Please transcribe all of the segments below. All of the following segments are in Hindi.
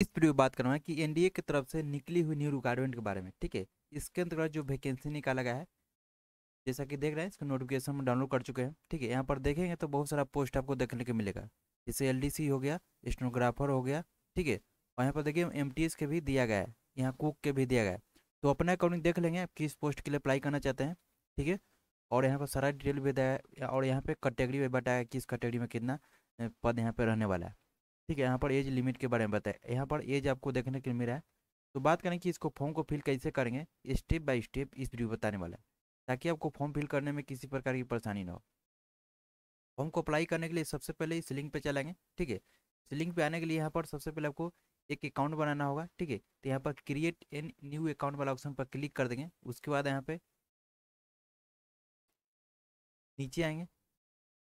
इस वीडियो में बात कर रहा हूँ कि एनडीए की तरफ से निकली हुई न्यू रिक्वायरमेंट के बारे में ठीक है इसके अंतर्गत जो वैकेंसी निकाला गया है जैसा कि देख रहे हैं इसका नोटिफिकेशन हम डाउनलोड कर चुके हैं ठीक है यहाँ पर देखेंगे तो बहुत सारा पोस्ट आपको देखने को मिलेगा जैसे एल हो गया स्टोनोग्राफर हो गया ठीक है और यहाँ पर देखिए एम के भी दिया गया है यहाँ कुक के भी दिया गया है तो अपने अकॉर्डिंग देख लेंगे आप किस पोस्ट के लिए अप्लाई करना चाहते हैं ठीक है और यहाँ पर सारा डिटेल भी दिया है और यहाँ पे कैटेगरी भी बताया किस कैटेगरी में कितना पद यहाँ पे रहने वाला है ठीक है यहाँ पर एज लिमिट के बारे में बताए यहाँ पर एज आपको देखने के लिए मिला है तो बात करें कि इसको फॉर्म को फिल कैसे करेंगे स्टेप बाय स्टेप इस वीडियो बताने वाला है ताकि आपको फॉर्म फिल करने में किसी प्रकार की परेशानी ना हो फॉर्म को अप्लाई करने के लिए सबसे पहले इस लिंक पर चलाएंगे ठीक है इस लिंक पर आने के लिए यहाँ पर सबसे पहले आपको एक अकाउंट बनाना होगा ठीक है तो यहाँ पर क्रिएट एन न्यू अकाउंट वाला ऑप्शन पर क्लिक कर देंगे उसके बाद यहाँ पे नीचे आएंगे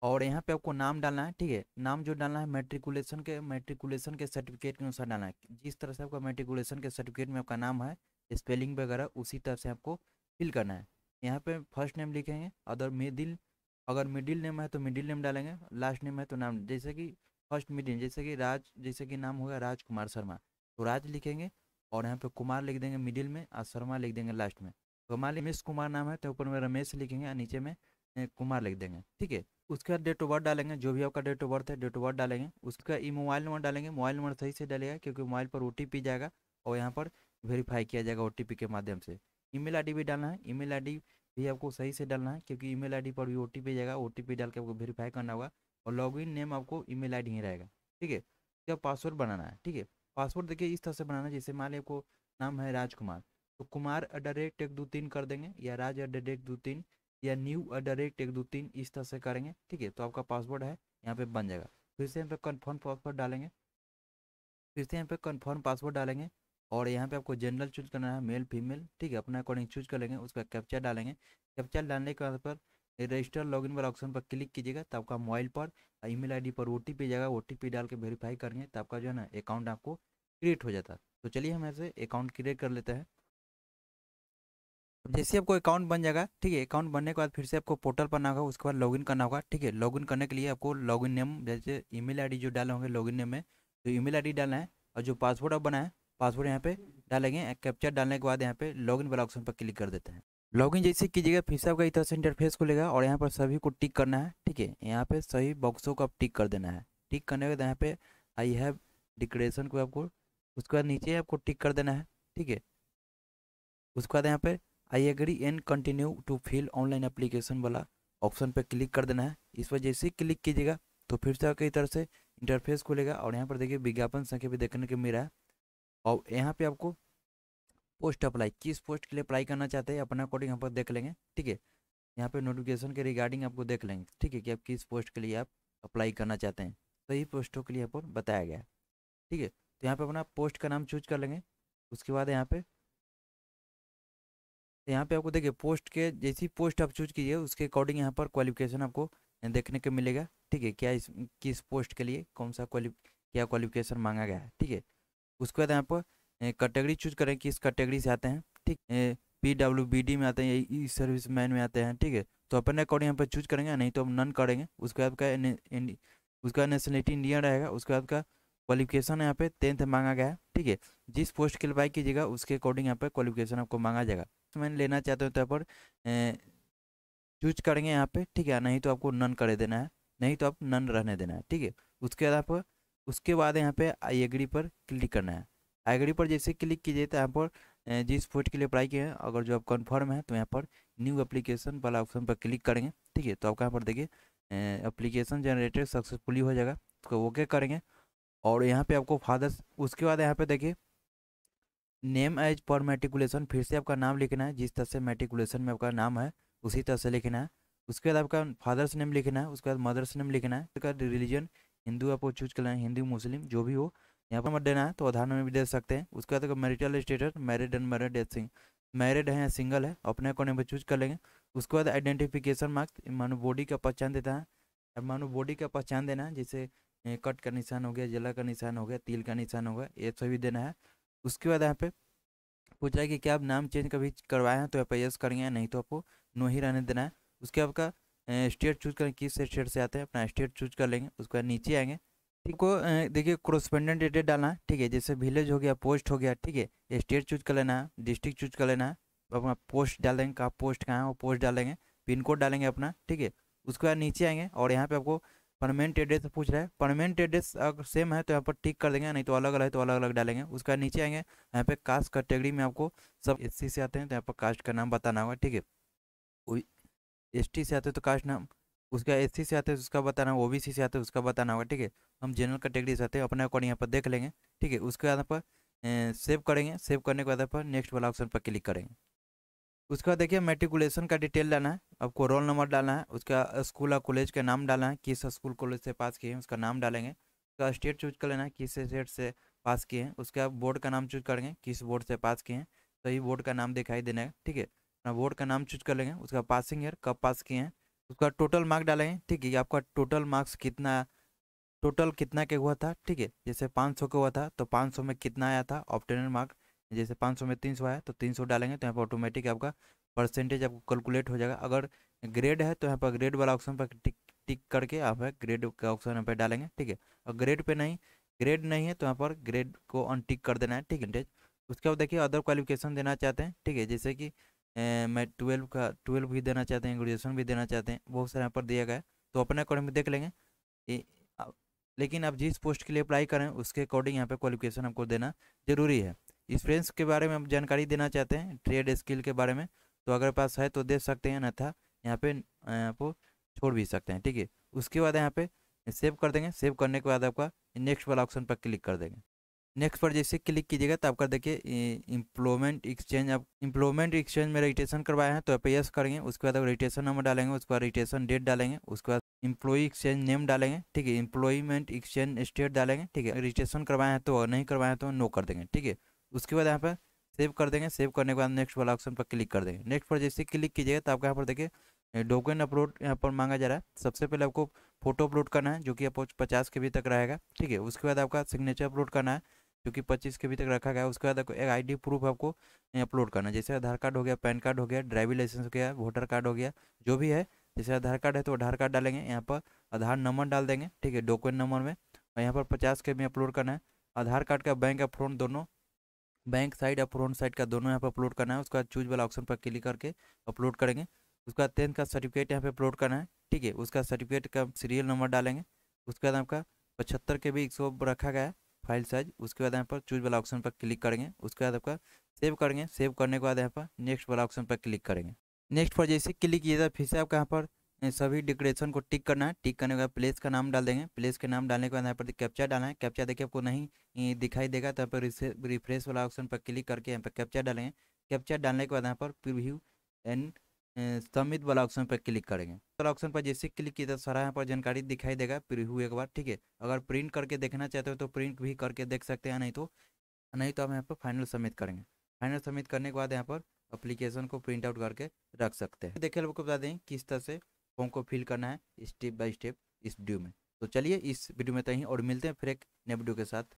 और यहाँ पे आपको नाम डालना है ठीक है नाम जो डालना है मेट्रिकुलेशन के मेट्रिकुलेशन के सर्टिफिकेट के अनुसार डालना है जिस तरह से आपका मेट्रिकुलेशन के सर्टिफिकेट में आपका नाम है स्पेलिंग वगैरह उसी तरह से आपको फिल करना है यहाँ पे फर्स्ट नेम लिखेंगे अदर मिडिल अगर मिडिल नेम है तो मिडिल नेम डालेंगे लास्ट नेम है तो नाम जैसे कि फर्स्ट मिडिल जैसे कि राज जैसे कि नाम होगा राज कुमार शर्मा तो राज लिखेंगे और यहाँ पे कुमार लिख देंगे मिडिल में और शर्मा लिख देंगे लास्ट में कुमार तो मिस कुमार नाम है तो ऊपर में रमेश लिखेंगे और नीचे में कुमार लिख देंगे ठीक है उसके बाद डेट ऑफ बर्थ डालेंगे जो भी आपका डेट ऑफ बर्थ है डेट ऑफ बर्थ डालेंगे उसका ई मोबाइल नंबर डालेंगे मोबाइल नंबर सही से डालेगा क्योंकि मोबाइल पर ओ जाएगा और यहाँ पर वेरीफाई किया जाएगा ओ के माध्यम से ईमेल आईडी भी डालना है ईमेल आईडी भी आपको सही से डालना है क्योंकि ईमेल आईडी पर भी ओ जाएगा ओ डाल के आपको वेरीफाई करना होगा और लॉगिन नेम आपको ईमेल आईडी ही रहेगा ठीक है इसका पासवर्ड बनाना है ठीक है पासवर्ड देखिए इस तरह से बनाना है जैसे मान लिया आपको नाम है राजकुमार तो कुमार एट द रेट एक दो तीन कर देंगे या राज एट द रेट दो तीन या न्यू और डायरेक्ट एक दो तीन इस तरह से करेंगे ठीक है तो आपका पासवर्ड है यहाँ पे बन जाएगा फिर से यहाँ पे कन्फर्म पासवर्ड डालेंगे फिर से यहाँ पे कन्फर्म पासवर्ड डालेंगे और यहाँ पे आपको जनरल चूज करना है मेल फीमेल ठीक है अपना अकॉर्डिंग चूज कर लेंगे उसका कैप्चा डालेंगे कैप्चर डालने के बाद पर रजिस्टर लॉगिन वाला ऑप्शन पर क्लिक कीजिएगा तो आपका मोबाइल पर ईमेल uh, आईडी पर ओ टी जाएगा ओ डाल के वेरीफाई करेंगे तो आपका जो है ना अकाउंट आपको क्रिएट हो जाता है तो चलिए हम ऐसे अकाउंट क्रिएट कर लेते हैं जैसे आपको अकाउंट बन जाएगा ठीक है अकाउंट बनने के बाद फिर से आपको पोर्टल पर आना होगा उसके बाद लॉगिन करना होगा ठीक है लॉगिन करने के लिए आपको लॉगिन नेम जैसे ईमेल आईडी जो डाले होंगे लॉगिन नेम में जो ईमेल आईडी डालना है और जो पासवर्ड आप बनाए पासवर्ड यहाँ पे डालेंगे कैप्चर डालने के बाद यहाँ पे लॉग वाला ऑप्शन पर क्लिक कर देते हैं लॉगिन जैसे कीजिएगा फिर से आपका इस तरह से इंटरफेस खुलेगा और यहाँ पर सभी को टिक करना है ठीक है यहाँ पे सभी बॉक्सों को आप टिक कर देना है टिक करने के बाद यहाँ पे आई हैव डिक्रेशन को आपको उसके बाद नीचे आपको टिक कर देना है ठीक है उसके बाद यहाँ पे I agree and continue to fill online application वाला ऑप्शन पर क्लिक कर देना है इस पर जैसे ही क्लिक कीजिएगा तो फिर से कई तरह से इंटरफेस खुलेगा और यहाँ पर देखिए विज्ञापन संख्या भी देखने को मिल रहा है और यहाँ पे आपको पोस्ट अप्लाई किस पोस्ट के लिए अप्लाई करना चाहते हैं अपना अकॉर्डिंग यहाँ पर देख लेंगे ठीक है यहाँ पे नोटिफिकेशन के रिगार्डिंग आपको देख लेंगे ठीक है कि आप किस पोस्ट के लिए आप अप्लाई करना चाहते हैं सही तो पोस्टों के लिए यहाँ पर बताया गया है ठीक है तो यहाँ पर अपना पोस्ट का नाम चूज कर लेंगे उसके बाद यहाँ पर तो यहाँ पे आपको देखिए पोस्ट के जैसी पोस्ट आप चूज कीजिए उसके अकॉर्डिंग यहाँ पर क्वालिफिकेशन आपको देखने को मिलेगा ठीक है क्या इस किस पोस्ट के लिए कौन सा क्वालि क्या क्वालिफिकेशन मांगा गया है ठीक है उसके बाद यहाँ पर कैटेगरी चूज करें किस कैटेगरी से आते हैं ठीक पी डब्ल्यू बी डी में आते हैं ई सर्विस मैन में आते हैं ठीक है तो अपने अकॉर्डिंग यहाँ पर चूज करेंगे नहीं तो हम नन करेंगे उसके बाद का उसका नेशनलिटी इंडियन रहेगा उसके बाद का क्वालिफिकेशन यहाँ पे टेंथ मांगा गया है ठीक है जिस पोस्ट के लिए अप्लाई कीजिएगा उसके अकॉर्डिंग यहाँ पे क्वालिफिकेशन आपको मांगा जाएगा बैट्समैन लेना चाहते हो तो यहाँ पर चूज करेंगे यहाँ पे ठीक है नहीं तो आपको नन कर देना है नहीं तो आप नन रहने देना है ठीक है उसके बाद आप उसके बाद यहाँ पे आई एग्री पर क्लिक करना है आई एग्री पर जैसे क्लिक कीजिए तो यहाँ पर जिस पोस्ट के लिए अप्लाई किए हैं अगर जो आप कन्फर्म है तो यहाँ पर न्यू एप्लीकेशन वाला ऑप्शन पर क्लिक करेंगे ठीक है तो आपका यहाँ पर देखिए एप्लीकेशन जनरेटेड सक्सेसफुली हो जाएगा उसको तो ओके करेंगे और यहाँ पे आपको फादर्स उसके बाद यहाँ पे देखिए नेम एज पर मेट्रिकुलेशन फिर से आपका नाम लिखना है जिस तरह से मेट्रिकुलेशन में आपका नाम है उसी तरह से लिखना है उसके बाद आपका फादर्स नेम लिखना है उसके बाद मदर्स नेम लिखना है उसके बाद रिलीजन हिंदू आपको चूज करना है हिंदू मुस्लिम जो भी हो यहाँ पर मत देना है तो आधार नंबर भी दे सकते हैं उसके बाद marital status married married as single married है या सिंगल है अपने अकॉर्ड पर चूज कर लेंगे उसके बाद आइडेंटिफिकेशन मार्क्स मानो बॉडी का पहचान देता है अब मानो बॉडी का पहचान देना है जैसे कट का निशान हो गया जला का निशान हो गया तिल का निशान हो गया ये सभी देना है उसके बाद यहाँ पे पूछा है कि क्या आप नाम चेंज कभी करवाए हैं तो आप यस करेंगे नहीं तो आपको नो ही रहने देना है उसके बाद आपका स्टेट चूज करें किस स्टेट से आते हैं अपना स्टेट चूज कर लेंगे उसके बाद नीचे आएंगे को देखिए क्रोस्पेंडेंट एडेड डालना है ठीक है जैसे विलेज हो गया पोस्ट हो गया ठीक है स्टेट चूज कर लेना है डिस्ट्रिक्ट चूज कर लेना है अपना पोस्ट डाल देंगे कहाँ पोस्ट कहाँ है वो पोस्ट डालेंगे पिन कोड डालेंगे अपना ठीक है उसके बाद नीचे आएंगे और यहाँ पे आपको परमानेंट एड्रेस पूछ रहा है परमानेंट एड्रेस अगर सेम है तो यहाँ पर टिक कर देंगे नहीं तो अलग अलग है तो अलग अलग डालेंगे उसका नीचे आएंगे यहाँ पे कास्ट कैटेगरी में आपको सब एस से आते हैं तो यहाँ पर कास्ट का नाम बताना होगा ठीक है एस से आते हैं तो कास्ट नाम उसका एस से आते हैं तो उसका बताना होगा ओ से आते हैं तो उसका बताना होगा ठीक है हम जनरल कैटेगरी से आते हैं अपने अकॉर्डिंग यहाँ पर देख लेंगे ठीक है उसके बाद पर सेव करेंगे सेव करने के बाद पर नेक्स्ट वाला ऑप्शन पर क्लिक करेंगे उसके बाद देखिए मेट्रिकुलेशन का डिटेल डालना है आपको रोल नंबर डालना है उसका स्कूल और कॉलेज का नाम डालना है किस स्कूल कॉलेज से पास किए हैं उसका नाम डालेंगे उसका स्टेट चूज कर लेना है किस स्टेट से पास किए हैं उसका बोर्ड का नाम चूज करेंगे किस बोर्ड से पास किए हैं सही तो बोर्ड का नाम दिखाई देना है ठीक है अपना बोर्ड का नाम चूज कर लेंगे उसका पासिंग ईयर कब पास किए हैं उसका टोटल मार्क्स डालेंगे ठीक है आपका टोटल मार्क्स कितना टोटल कितना के हुआ था ठीक है जैसे पाँच सौ का हुआ था तो पाँच सौ में कितना आया था ऑप्टेनल मार्क जैसे पाँच सौ में तीन सौ तो तीन सौ डालेंगे तो यहाँ पर ऑटोमेटिक आपका परसेंटेज आपको कैलकुलेट हो जाएगा अगर ग्रेड है तो यहाँ पर ग्रेड वाला ऑप्शन पर टिक टिक करके आप है ग्रेड का ऑप्शन यहाँ पर डालेंगे ठीक है और ग्रेड पे नहीं ग्रेड नहीं है तो यहाँ पर ग्रेड को अनटिक कर देना है ठीक है उसके बाद देखिए अदर क्वालिफिकेशन देना चाहते हैं ठीक है जैसे कि ए, मैं ट्वेल्व का ट्वेल्व भी देना चाहते हैं ग्रेजुएशन भी देना चाहते हैं बहुत सारे यहाँ पर दिया गया है तो अपने अकॉर्डिंग देख लेंगे ए, लेकिन आप जिस पोस्ट के लिए अप्लाई करें उसके अकॉर्डिंग यहाँ पर क्वालिफिकेशन आपको देना जरूरी है एक्सपीरियंस के बारे में हम जानकारी देना चाहते हैं ट्रेड स्किल के बारे में तो अगर पास है तो दे सकते हैं अन्यथा यहाँ पे आपको छोड़ भी सकते हैं ठीक है उसके बाद यहाँ पे सेव कर देंगे सेव करने के बाद आपका नेक्स्ट वाला ऑप्शन पर क्लिक कर देंगे नेक्स्ट पर जैसे क्लिक कीजिएगा तो आपका देखिए इम्प्लॉयमेंट एक्सचेंज आप इम्प्लॉयमेंट एक्सचेंज में रजिस्ट्रेशन करवाए हैं तो आप यस करेंगे उसके बाद रजिस्ट्रेशन नंबर डालेंगे उसके बाद रजिस्ट्रेशन डेट डालेंगे उसके बाद इम्प्लॉई एक्सचेंज नेम डालेंगे ठीक है इम्प्लॉयमेंट एक्सचेंज स्टेट डालेंगे ठीक है रजिस्ट्रेशन करवाए हैं तो नहीं करवाया तो नो कर देंगे ठीक है उसके बाद यहाँ पर सेव कर देंगे सेव करने के बाद नेक्स्ट वाला ऑप्शन पर क्लिक कर देंगे नेक्स्ट पर जैसे क्लिक कीजिएगा तो आपको यहाँ पर देखिए डॉक्यूमेंट अपलोड यहाँ पर मांगा जा रहा है सबसे पहले आपको फोटो अपलोड करना है जो कि आपको पचास के भी तक रहेगा ठीक है उसके बाद आपका सिग्नेचर अपलोड करना है जो कि पच्चीस के भी तक रखा गया है उसके बाद आपको एक आई प्रूफ आपको अपलोड करना है जैसे आधार कार्ड हो गया पैन कार्ड हो गया ड्राइविंग लाइसेंस हो गया वोटर कार्ड हो गया जो भी है जैसे आधार कार्ड है तो आधार कार्ड डालेंगे यहाँ पर आधार नंबर डाल देंगे ठीक है डॉक्यूमेंट नंबर में और यहाँ पर पचास के भी अपलोड करना है आधार कार्ड का बैंक का दोनों बैंक साइड या फ्रंट साइड का दोनों यहाँ पर अपलोड करना है उसके बाद चूज वाला ऑप्शन पर क्लिक करके अपलोड करेंगे उसके बाद टेंथ का सर्टिफिकेट यहाँ पे अपलोड करना है ठीक है उसका सर्टिफिकेट का सीरियल नंबर डालेंगे उसके बाद आपका पचहत्तर के भी एक सौ रखा गया है फाइल साइज उसके बाद यहाँ पर चूज वाला ऑप्शन पर क्लिक करेंगे उसके बाद आपका सेव करेंगे सेव करने के बाद यहाँ पर नेक्स्ट वाला ऑप्शन पर क्लिक करेंगे नेक्स्ट पर जैसे क्लिक किया जाए फिर से आपका यहाँ पर सभी डिकोरेशन को टिक करना है टिक करने के बाद प्लेस का नाम डाल देंगे प्लेस के नाम डालने के बाद यहाँ पर कैप्चा डालना है कैप्चा देखिए आपको नहीं दिखाई देगा तो यहाँ पर रिफ्रेश वाला ऑप्शन पर क्लिक करके यहाँ पर कैप्चा डालेंगे कैप्चा डालने के बाद यहाँ पर प्रिव्यू एंड समित वाला ऑप्शन पर क्लिक करेंगे वाला ऑप्शन पर जैसे क्लिक किया तो सारा यहाँ पर जानकारी दिखाई देगा प्रिव्यू एक बार ठीक है अगर प्रिंट करके देखना चाहते हो तो प्रिंट भी करके देख सकते हैं नहीं तो नहीं तो हम यहाँ पर फाइनल सबमिट करेंगे फाइनल सबमिट करने के बाद यहाँ पर अप्लीकेशन को प्रिंट आउट करके रख सकते हैं देखिए लोग को बता दें किस तरह से फॉर्म को फिल करना है स्टेप बाय स्टेप इस वीडियो में तो चलिए इस वीडियो में तहीं और मिलते हैं फिर एक नए वीडियो के साथ